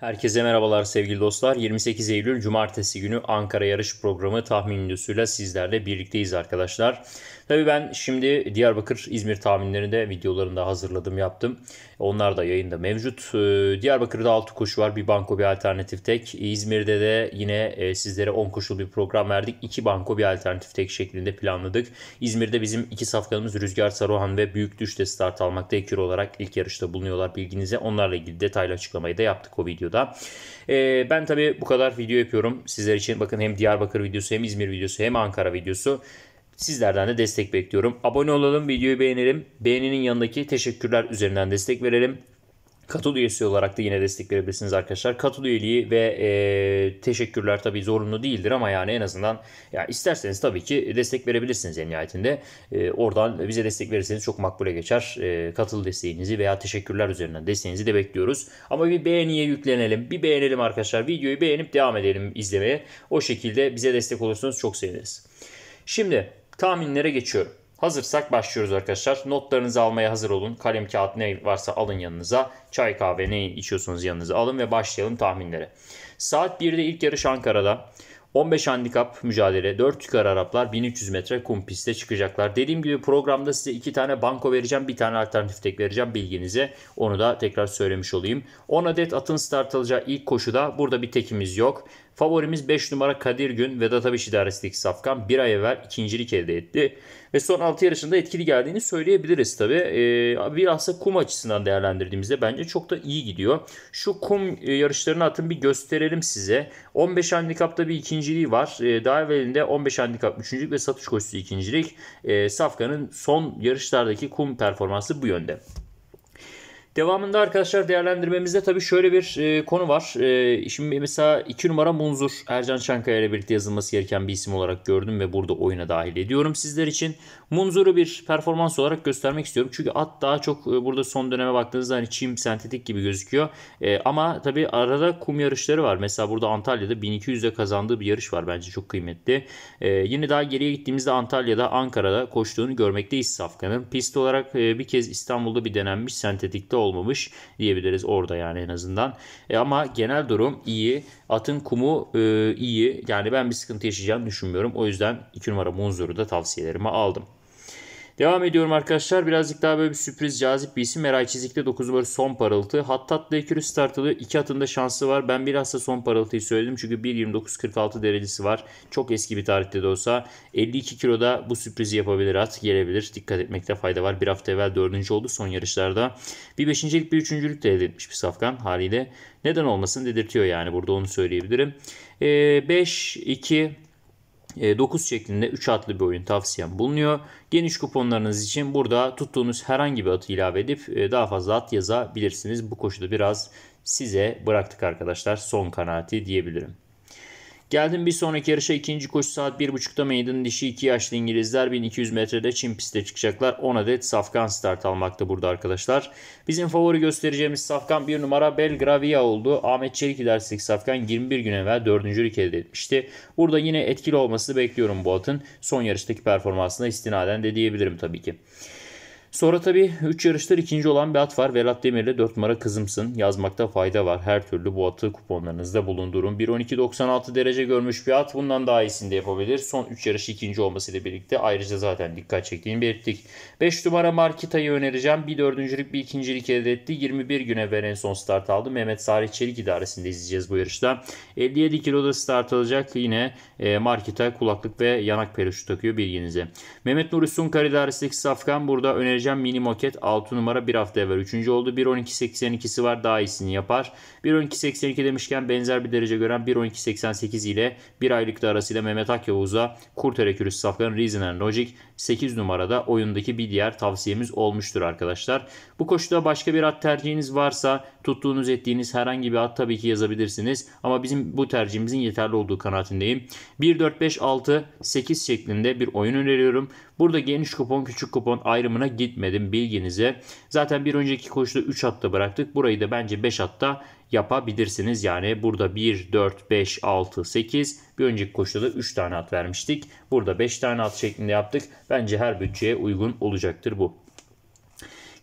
Herkese merhabalar sevgili dostlar. 28 Eylül Cumartesi günü Ankara Yarış Programı tahmin videosuyla sizlerle birlikteyiz arkadaşlar. Tabii ben şimdi Diyarbakır İzmir tahminlerini de videolarında hazırladım yaptım. Onlar da yayında mevcut. Ee, Diyarbakır'da 6 koşu var. Bir banko bir alternatif tek. İzmir'de de yine e, sizlere 10 koşulu bir program verdik. 2 banko bir alternatif tek şeklinde planladık. İzmir'de bizim iki safkanımız Rüzgar Saruhan ve Büyük Düş'te start almakta ekür olarak ilk yarışta bulunuyorlar bilginize. Onlarla ilgili detaylı açıklamayı da yaptık o videoda. Ee, ben tabii bu kadar video yapıyorum. Sizler için bakın hem Diyarbakır videosu hem İzmir videosu hem Ankara videosu. Sizlerden de destek bekliyorum. Abone olalım, videoyu beğenelim. Beğeninin yanındaki teşekkürler üzerinden destek verelim. Katıl üyesi olarak da yine destek verebilirsiniz arkadaşlar. Katıl üyeliği ve e, teşekkürler tabii zorunlu değildir ama yani en azından ya isterseniz tabii ki destek verebilirsiniz en nihayetinde. E, oradan bize destek verirseniz çok makbule geçer. E, katıl desteğinizi veya teşekkürler üzerinden desteğinizi de bekliyoruz. Ama bir beğeniye yüklenelim. Bir beğenelim arkadaşlar. Videoyu beğenip devam edelim izlemeye. O şekilde bize destek olursanız çok seviniriz. Şimdi Tahminlere geçiyorum. Hazırsak başlıyoruz arkadaşlar. Notlarınızı almaya hazır olun. Kalem kağıt ne varsa alın yanınıza. Çay kahve ne içiyorsunuz yanınıza alın ve başlayalım tahminlere. Saat 1'de ilk yarış Ankara'da. 15 handikap mücadele, 4 yukarı Araplar 1300 metre kum piste çıkacaklar. Dediğim gibi programda size 2 tane banko vereceğim, bir tane alternatif tek vereceğim bilginize. Onu da tekrar söylemiş olayım. 10 adet atın start alacağı ilk koşuda burada bir tekimiz yok. Favorimiz 5 numara Kadir Gün Vedat Abiş idaresindeki safkan bir ay evvel ikincilik elde etti. Ve son 6 yarışında etkili geldiğini söyleyebiliriz tabi. Ee, bilhassa kum açısından değerlendirdiğimizde bence çok da iyi gidiyor. Şu kum e, yarışlarını atın bir gösterelim size. 15 handikapta bir ikinciliği var. Ee, daha evvelinde 15 handikap üçüncülük ve satış koşusu ikincilik. Ee, safkanın son yarışlardaki kum performansı bu yönde. Devamında arkadaşlar değerlendirmemizde tabii şöyle bir e, konu var. E, şimdi mesela 2 numara Munzur Ercan Çankaya ile birlikte yazılması gereken bir isim olarak gördüm ve burada oyuna dahil ediyorum sizler için. Munzur'u bir performans olarak göstermek istiyorum. Çünkü at daha çok e, burada son döneme baktığınızda hani çim sentetik gibi gözüküyor. E, ama tabii arada kum yarışları var. Mesela burada Antalya'da 1200'de kazandığı bir yarış var bence çok kıymetli. E, yine daha geriye gittiğimizde Antalya'da Ankara'da koştuğunu görmekteyiz Safkan'ın. Pist olarak e, bir kez İstanbul'da bir denenmiş sentetikte oldu olmamış diyebiliriz orada yani en azından. E ama genel durum iyi. Atın kumu e, iyi. Yani ben bir sıkıntı yaşayacağını düşünmüyorum. O yüzden 2 numara Munzur'u da tavsiyelerimi aldım. Devam ediyorum arkadaşlar. Birazcık daha böyle bir sürpriz cazip bir isim. Eray Çizik'te 9 numara son parıltı. Hattat'la ikili startlı 2 atında şansı var. Ben biraz da son parıltıyı söyledim. Çünkü 1.29.46 derecesi var. Çok eski bir tarihte de olsa. 52 kiloda bu sürprizi yapabilir at. Gelebilir. Dikkat etmekte fayda var. Bir hafta evvel 4. oldu son yarışlarda. Bir 5.lik bir 3.lük de elde etmiş bir safkan haliyle. Neden olmasın dedirtiyor yani burada onu söyleyebilirim. 5, ee, 2, 9 e, şeklinde 3 atlı bir oyun tavsiyem bulunuyor. Geniş kuponlarınız için burada tuttuğunuz herhangi bir atı ilave edip e, daha fazla at yazabilirsiniz. Bu koşuda biraz size bıraktık arkadaşlar son kanaati diyebilirim. Geldim bir sonraki yarışa ikinci koşu saat 1.30'da meydanın dişi 2 yaşlı İngilizler 1200 metrede çim piste çıkacaklar. 10 adet safkan start almakta burada arkadaşlar. Bizim favori göstereceğimiz safkan 1 numara Belgravia oldu. Ahmet Çelik ilerisindeki safkan 21 gün evvel 4. lig elde etmişti. Burada yine etkili olması bekliyorum bu atın. Son yarıştaki performansına istinaden de diyebilirim tabii ki. Sonra tabii 3 yarıştır ikinci olan bir at var. Velat Demir'le 4 numara kızımsın. Yazmakta fayda var. Her türlü bu atı kuponlarınızda bulundurun. 1.12.96 derece görmüş bir at. Bundan daha iyisini de yapabilir. Son 3 yarışı ikinci olmasıyla birlikte ayrıca zaten dikkat çektiğini belirttik. 5 numara Markita'yı önereceğim. Bir dördüncülük bir ikincilik elde etti. 21 güne evvel en son start aldı. Mehmet Salih Çelik idaresinde izleyeceğiz bu yarışta. 57 kiloda start alacak. Yine e, Markita kulaklık ve yanak peluşu takıyor bilginize. Mehmet Nuri Sunkar idaresindeki Safkan burada önereceğim hocam. Mini Moket 6 numara bir hafta evvel 3. oldu. 1.12.82'si var daha iyisini yapar. 1.12.82 demişken benzer bir derece gören 1.12.88 ile bir aylıkta da arasıyla Mehmet Akyavuz'a Kurtere Kürüs Safkan Reason and Logic 8 numarada oyundaki bir diğer tavsiyemiz olmuştur arkadaşlar. Bu koşuda başka bir at tercihiniz varsa tuttuğunuz ettiğiniz herhangi bir at tabii ki yazabilirsiniz. Ama bizim bu tercihimizin yeterli olduğu kanaatindeyim. 1, 4, 5, 6, 8 şeklinde bir oyun öneriyorum. Burada geniş kupon küçük kupon ayrımına gitmedim bilginize. Zaten bir önceki koşuda 3 atta bıraktık. Burayı da bence 5 atta yapabilirsiniz. Yani burada 1, 4, 5, 6, 8 bir önceki koşuda da 3 tane at vermiştik. Burada 5 tane at şeklinde yaptık. Bence her bütçeye uygun olacaktır bu.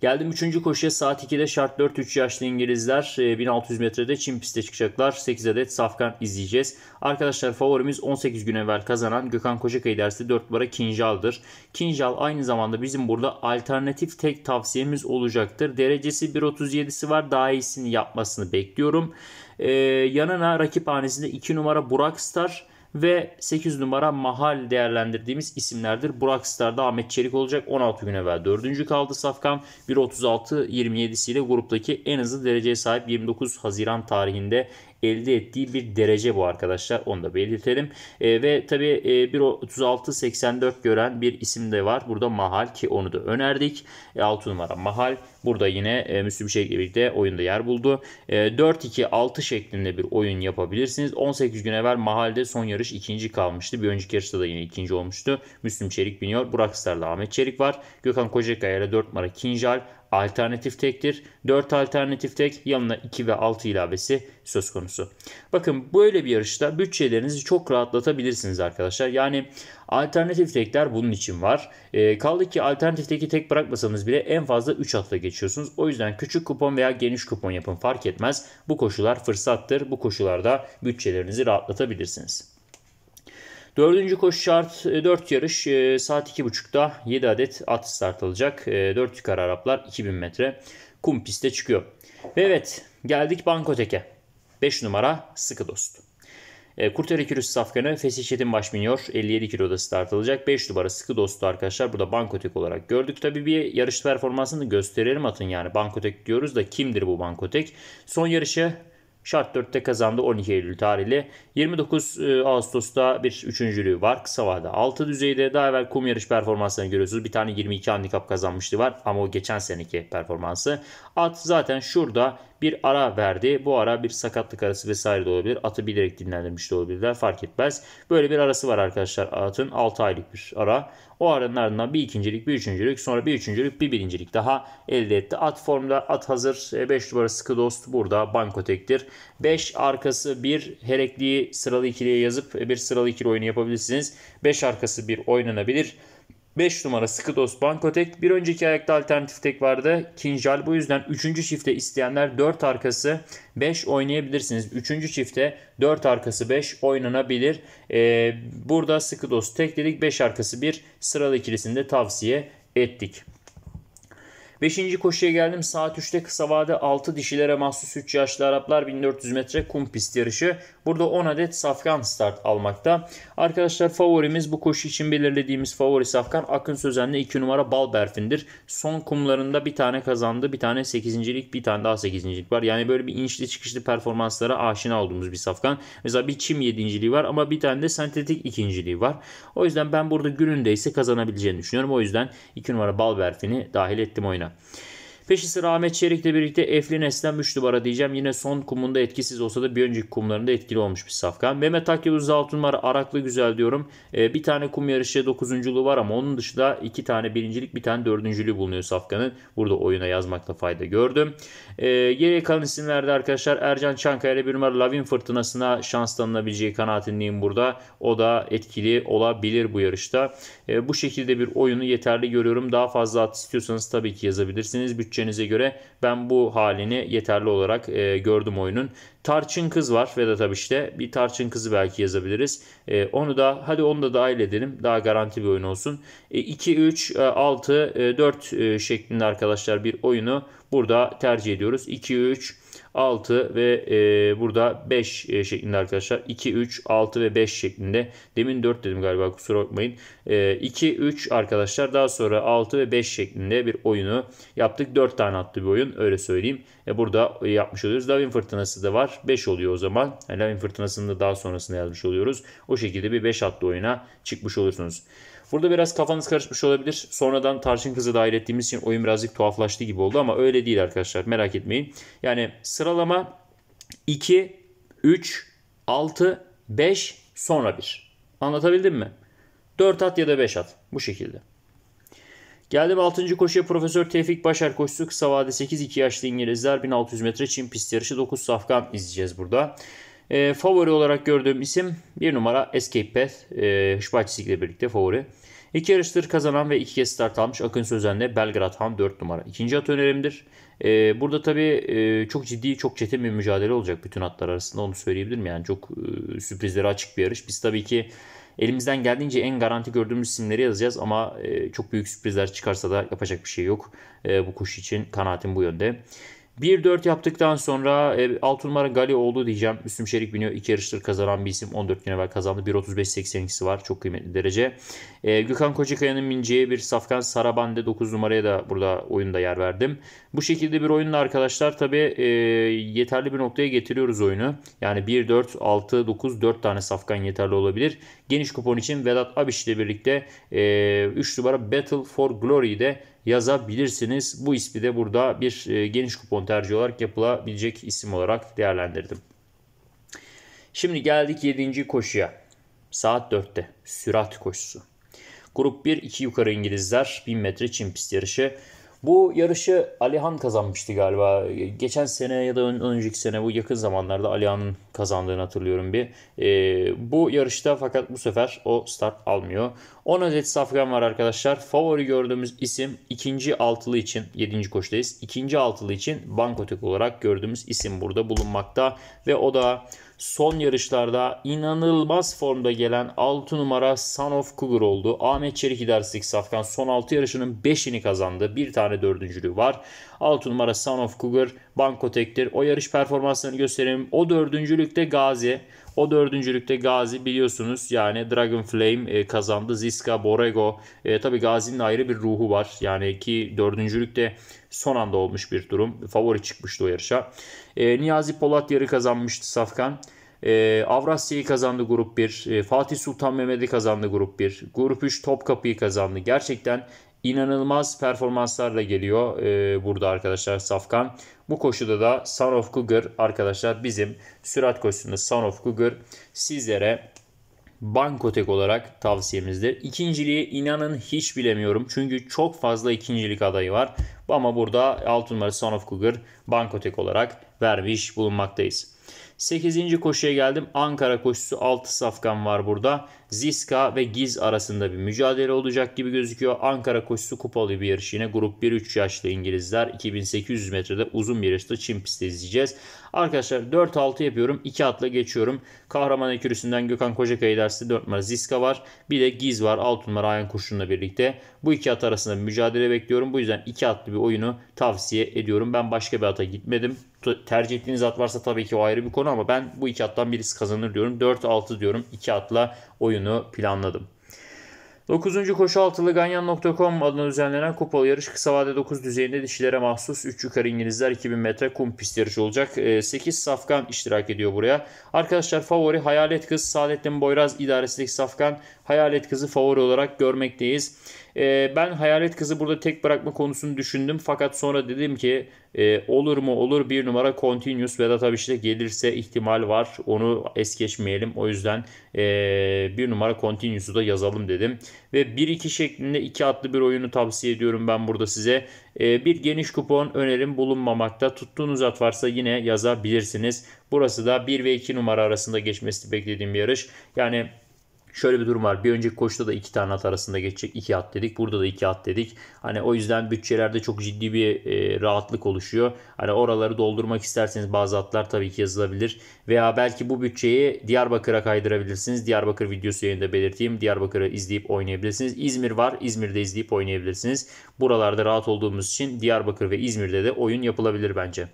Geldim 3. koşuya saat 2'de şart 4 3 yaşlı İngilizler 1600 e, metrede Çin piste çıkacaklar. 8 adet safkan izleyeceğiz. Arkadaşlar favorimiz 18 gün evvel kazanan Gökhan Kocaköy dersi 4 numara Kinjal'dır. Kinjal aynı zamanda bizim burada alternatif tek tavsiyemiz olacaktır. Derecesi 1.37'si var. Daha iyisini yapmasını bekliyorum. Ee, yanına rakip hanesinde 2 numara Burak Star ve 8 numara mahal değerlendirdiğimiz isimlerdir. Burak Star'da Ahmet Çelik olacak. 16 gün evvel 4. kaldı Safkan. 1.36-27'siyle gruptaki en hızlı dereceye sahip 29 Haziran tarihinde elde ettiği bir derece bu arkadaşlar. Onu da belirtelim. E, ve tabii e, 1.36.84 gören bir isim de var. Burada Mahal ki onu da önerdik. E, 6 numara Mahal. Burada yine e, Müslüm Şevk'le birlikte oyunda yer buldu. E, 4-2-6 şeklinde bir oyun yapabilirsiniz. 18 gün evvel Mahal'de son yarış ikinci kalmıştı. Bir önceki yarışta da yine ikinci olmuştu. Müslüm Çelik biniyor. Burak Star'la Ahmet Çelik var. Gökhan Kocakaya ile 4 numara Kinjal alternatif tektir. 4 alternatif tek yanına 2 ve 6 ilavesi söz konusu. Bakın böyle bir yarışta bütçelerinizi çok rahatlatabilirsiniz arkadaşlar. Yani alternatif tekler bunun için var. E, kaldı ki alternatif teki tek bırakmasanız bile en fazla 3 atla geçiyorsunuz. O yüzden küçük kupon veya geniş kupon yapın fark etmez. Bu koşular fırsattır. Bu koşullarda bütçelerinizi rahatlatabilirsiniz. Dördüncü koşu şart 4 e, yarış e, saat 2.30'da 7 adet at start alacak. 4 e, yukarı Araplar 2000 metre kum piste çıkıyor. Ve evet geldik Bankotek'e. 5 numara sıkı dost. Kurtarı kilosu safkanı Fesih Çetin baş biniyor. 57 kiloda start alacak. 5 numara sıkı dostu arkadaşlar. Burada Bankotek olarak gördük. Tabi bir yarış performansını gösterelim atın yani. Bankotek diyoruz da kimdir bu Bankotek? Son yarışı Şart 4'te kazandı 12 Eylül tarihli. 29 e, Ağustos'ta bir üçüncülüğü var. Kısa vade 6 düzeyde. Daha evvel kum yarış performanslarını görüyorsunuz. Bir tane 22 handikap kazanmıştı var ama o geçen seneki performansı. At zaten şurada bir ara verdi. Bu ara bir sakatlık arası vesaire de olabilir. Atı bilerek dinlendirmiş de olabilirler fark etmez. Böyle bir arası var arkadaşlar atın 6 aylık bir ara. O aranın ardından bir ikincilik bir üçüncülük sonra bir üçüncülük bir birincilik daha elde etti. At formda at hazır 5 e, numara sıkı dost burada bankotektir. 5 arkası bir herekliği sıralı ikiliye yazıp e, bir sıralı ikili oyunu yapabilirsiniz. 5 arkası bir oynanabilir. 5 numara Skdos Bankotek. Bir önceki ayakta alternatif tek vardı. Kinjal bu yüzden 3. çifte isteyenler 4 arkası 5 oynayabilirsiniz. 3. çifte 4 arkası 5 oynanabilir. Ee, burada Skdos tek dedik 5 arkası 1 sıralı ikilisinde tavsiye ettik. Beşinci koşuya geldim. Saat 3'te kısa vade 6 dişilere mahsus 3 yaşlı Araplar 1400 metre kum pist yarışı. Burada 10 adet safkan start almakta. Arkadaşlar favorimiz bu koşu için belirlediğimiz favori safkan Akın Sözen'le 2 numara Balberfin'dir. Son kumlarında bir tane kazandı. Bir tane 8. bir tane daha 8. var. Yani böyle bir inçli çıkışlı performanslara aşina olduğumuz bir safkan. Mesela bir çim 7. var ama bir tane de sentetik 2. var. O yüzden ben burada gününde ise kazanabileceğini düşünüyorum. O yüzden 2 numara Balberfin'i dahil ettim oyuna. Peşi sıra Ahmet Çelik'le birlikte Eflin Eslem 3 numara diyeceğim. Yine son kumunda etkisiz olsa da bir önceki kumlarında etkili olmuş bir safkan. Mehmet Akyavuz 6 numara Araklı güzel diyorum. E, bir tane kum yarışı 9.lüğü var ama onun dışında 2 tane birincilik bir tane dördüncülüğü bulunuyor safkanın. Burada oyuna yazmakta fayda gördüm. E, geriye kalan isimlerde arkadaşlar Ercan Çankaya bir numara Lavin Fırtınası'na şans tanınabileceği kanaatindeyim burada. O da etkili olabilir bu yarışta. E, bu şekilde bir oyunu yeterli görüyorum. Daha fazla at istiyorsanız tabii ki yazabilirsiniz. Bütün bütçenize göre ben bu halini yeterli olarak e, gördüm oyunun. Tarçın Kız var tabii işte Bir Tarçın Kız'ı belki yazabiliriz. E, onu da hadi onu da dahil edelim. Daha garanti bir oyun olsun. E, 2, 3, 6, 4 şeklinde arkadaşlar bir oyunu burada tercih ediyoruz. 2, 3, 6 ve e, burada 5 e, şeklinde arkadaşlar. 2, 3, 6 ve 5 şeklinde. Demin 4 dedim galiba kusura bakmayın. E, 2, 3 arkadaşlar daha sonra 6 ve 5 şeklinde bir oyunu yaptık. 4 tane attı bir oyun öyle söyleyeyim. E burada e, yapmış oluyoruz. Lavin fırtınası da var. 5 oluyor o zaman. Yani e, Lavin fırtınasını da daha sonrasında yazmış oluyoruz. O şekilde bir 5 hatlı oyuna çıkmış olursunuz. Burada biraz kafanız karışmış olabilir. Sonradan Tarçın Kız'ı dahil ettiğimiz için oyun birazcık tuhaflaştı gibi oldu ama öyle değil arkadaşlar. Merak etmeyin. Yani sıralama 2, 3, 6, 5, sonra 1. Anlatabildim mi? 4 at ya da 5 at. Bu şekilde. Geldim 6. koşuya Profesör Tevfik Başar koştu. kısa vade 8-2 yaşlı İngilizler 1600 metre Çin pist yarışı 9 safkan izleyeceğiz burada. E, favori olarak gördüğüm isim 1 numara Escape Path. E, ee, Şıbaçsik ile birlikte favori. İki yarıştır kazanan ve iki kez start almış Akın Sözen'le Belgrad Han 4 numara. İkinci at önerimdir. E, burada tabii e, çok ciddi, çok çetin bir mücadele olacak bütün atlar arasında onu söyleyebilirim. Yani çok e, sürprizlere açık bir yarış. Biz tabii ki Elimizden geldiğince en garanti gördüğümüz isimleri yazacağız ama e, çok büyük sürprizler çıkarsa da yapacak bir şey yok. E, bu kuş için kanaatim bu yönde. 1-4 yaptıktan sonra e, 6 numara Gali oldu diyeceğim. Müslüm Şerik biniyor. 2 yarıştır kazanan bir isim. 14 gün evvel kazandı. 1.35.82'si var. Çok kıymetli derece. E, Gökhan Kocakaya'nın bineceği bir Safkan Sarabande 9 numaraya da burada oyunda yer verdim. Bu şekilde bir oyunla arkadaşlar tabi e, yeterli bir noktaya getiriyoruz oyunu. Yani 1-4, 6, 9, 4 tane Safkan yeterli olabilir. Geniş kupon için Vedat Abiş ile birlikte e, numara Battle for Glory'de yazabilirsiniz. Bu ismi de burada bir e, geniş kupon tercih olarak yapılabilecek isim olarak değerlendirdim. Şimdi geldik 7. koşuya. Saat 4'te sürat koşusu. Grup 1 2 yukarı İngilizler 1000 metre çim pist yarışı. Bu yarışı Alihan kazanmıştı galiba. Geçen sene ya da ön, önceki sene bu yakın zamanlarda Alihan'ın kazandığını hatırlıyorum bir. E, bu yarışta fakat bu sefer o start almıyor. 10 adet safkan var arkadaşlar. Favori gördüğümüz isim ikinci altılı için 7. koştayız. İkinci altılı için bankotek olarak gördüğümüz isim burada bulunmakta ve o da son yarışlarda inanılmaz formda gelen 6 numara Son of Cougar oldu. Ahmet Çelik idaresindeki Safkan son 6 yarışının 5'ini kazandı. Bir tane dördüncülüğü var. 6 numara Son of Cougar Bankotek'tir. O yarış performanslarını gösterelim. O dördüncülükte Gazi. O dördüncülükte Gazi biliyorsunuz yani Dragon Flame e, kazandı. Ziska, Borrego. E, tabii Gazi'nin ayrı bir ruhu var. Yani ki dördüncülükte son anda olmuş bir durum. Favori çıkmıştı o yarışa. E, Niyazi Polat yarı kazanmıştı Safkan. E, Avrasya'yı kazandı grup 1. E, Fatih Sultan Mehmet'i kazandı grup 1. Grup 3 Topkapı'yı kazandı. Gerçekten inanılmaz performanslarla geliyor e, burada arkadaşlar Safkan. Bu koşuda da Son of Cougar arkadaşlar bizim sürat koşusunda Son of Cougar sizlere bankotek olarak tavsiyemizdir. İkinciliği inanın hiç bilemiyorum. Çünkü çok fazla ikincilik adayı var. Ama burada 6 numara Son of Cougar bankotek olarak vermiş bulunmaktayız. 8. koşuya geldim. Ankara koşusu 6 safkan var burada. Ziska ve Giz arasında bir mücadele olacak gibi gözüküyor. Ankara koşusu kupalı bir yarış yine. Grup 1-3 yaşlı İngilizler 2800 metrede uzun bir yarışta Çin pistte izleyeceğiz. Arkadaşlar 4-6 yapıyorum. 2 atla geçiyorum. Kahraman Ekürüsü'nden Gökhan Kocakaya dersi 4 numara Ziska var. Bir de Giz var. 6 numara Ayan Kurşun'la birlikte. Bu iki at arasında bir mücadele bekliyorum. Bu yüzden 2 atlı bir oyunu tavsiye ediyorum. Ben başka bir ata gitmedim tercih ettiğiniz at varsa tabii ki o ayrı bir konu ama ben bu iki attan birisi kazanır diyorum. 4-6 diyorum. iki atla oyunu planladım. 9. koşu altılı ganyan.com adına düzenlenen kupalı yarış kısa vade 9 düzeyinde dişilere mahsus 3 yukarı İngilizler 2000 metre kum pist yarışı olacak. 8 ee, safkan iştirak ediyor buraya. Arkadaşlar favori Hayalet Kız, Saadettin Boyraz idaresindeki safkan Hayalet Kız'ı favori olarak görmekteyiz. E, ben Hayalet Kız'ı burada tek bırakma konusunu düşündüm. Fakat sonra dedim ki e, olur mu olur bir numara Continuous ve Vedat Abiş'te gelirse ihtimal var. Onu es geçmeyelim. O yüzden e, bir numara Continuous'u da yazalım dedim. Ve 1-2 şeklinde iki atlı bir oyunu tavsiye ediyorum ben burada size. E, bir geniş kupon önerim bulunmamakta. Tuttuğunuz at varsa yine yazabilirsiniz. Burası da 1 ve 2 numara arasında geçmesi beklediğim bir yarış. Yani şöyle bir durum var. Bir önceki koşuda da iki tane at arasında geçecek. iki at dedik. Burada da iki at dedik. Hani o yüzden bütçelerde çok ciddi bir e, rahatlık oluşuyor. Hani oraları doldurmak isterseniz bazı atlar tabii ki yazılabilir. Veya belki bu bütçeyi Diyarbakır'a kaydırabilirsiniz. Diyarbakır videosu yayında belirteyim. Diyarbakır'ı izleyip oynayabilirsiniz. İzmir var. İzmir'de izleyip oynayabilirsiniz. Buralarda rahat olduğumuz için Diyarbakır ve İzmir'de de oyun yapılabilir bence.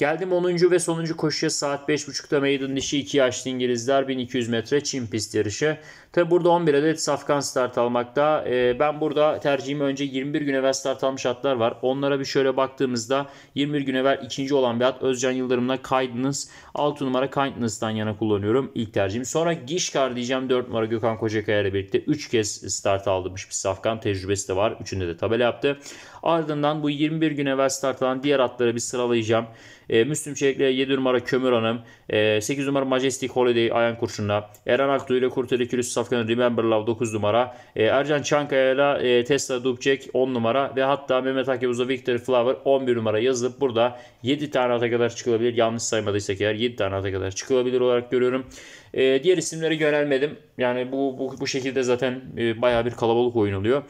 Geldim 10. ve sonuncu koşuya saat 5.30'da meydan dişi 2 yaşlı İngilizler 1200 metre Çin pist yarışı. Tabi burada 11 adet safkan start almakta. Ee, ben burada tercihimi önce 21 gün evvel start almış atlar var. Onlara bir şöyle baktığımızda 21 gün evvel ikinci olan bir at Özcan Yıldırım'la Kindness 6 numara Kindness'tan yana kullanıyorum ilk tercihim. Sonra Gişkar diyeceğim 4 numara Gökhan Kocakaya ile birlikte 3 kez start aldırmış bir safkan tecrübesi de var. Üçünde de tabela yaptı. Ardından bu 21 gün evvel start alan diğer atları bir sıralayacağım. E, Müslüm Çelik'le 7 numara Kömür Hanım, e, ee, 8 numara Majestic Holiday Ayan Kurşun'la, Eren Akdoğu ile Kurtarı Külüs safkanı Remember Love 9 numara. E, Ercan Çankaya e, Tesla Dubcek 10 numara ve hatta Mehmet Akyavuz'a Victory Flower 11 numara yazılıp burada 7 tane ata kadar çıkılabilir. Yanlış saymadıysak eğer 7 tane ata kadar çıkılabilir olarak görüyorum. E, diğer isimleri yönelmedim. Yani bu, bu, bu şekilde zaten e, bayağı bir kalabalık oyun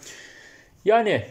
Yani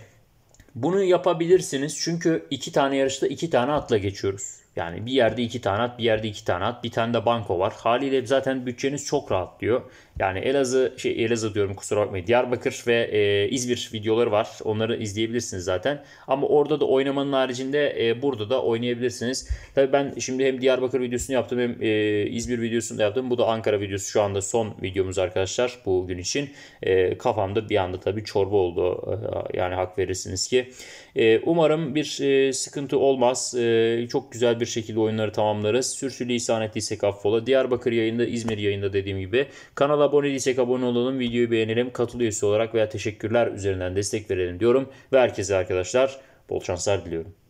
bunu yapabilirsiniz çünkü iki tane yarışta iki tane atla geçiyoruz. Yani bir yerde iki tane at, bir yerde iki tane at, bir tane de banko var. Haliyle zaten bütçeniz çok rahatlıyor. Yani Elazığ, şey Elazığ diyorum kusura bakmayın. Diyarbakır ve e, İzmir videoları var. Onları izleyebilirsiniz zaten. Ama orada da oynamanın haricinde e, burada da oynayabilirsiniz. Tabii ben şimdi hem Diyarbakır videosunu yaptım hem e, İzmir videosunu da yaptım. Bu da Ankara videosu şu anda son videomuz arkadaşlar bugün için. E, kafamda bir anda tabii çorba oldu. E, yani hak verirsiniz ki. E, umarım bir e, sıkıntı olmaz. E, çok güzel bir şekilde oyunları tamamlarız. Sürçülü ihsan ettiysek affola. Diyarbakır yayında, İzmir yayında dediğim gibi. Kanala Abone değilsek abone olalım, videoyu beğenelim, katıl üyesi olarak veya teşekkürler üzerinden destek verelim diyorum. Ve herkese arkadaşlar bol şanslar diliyorum.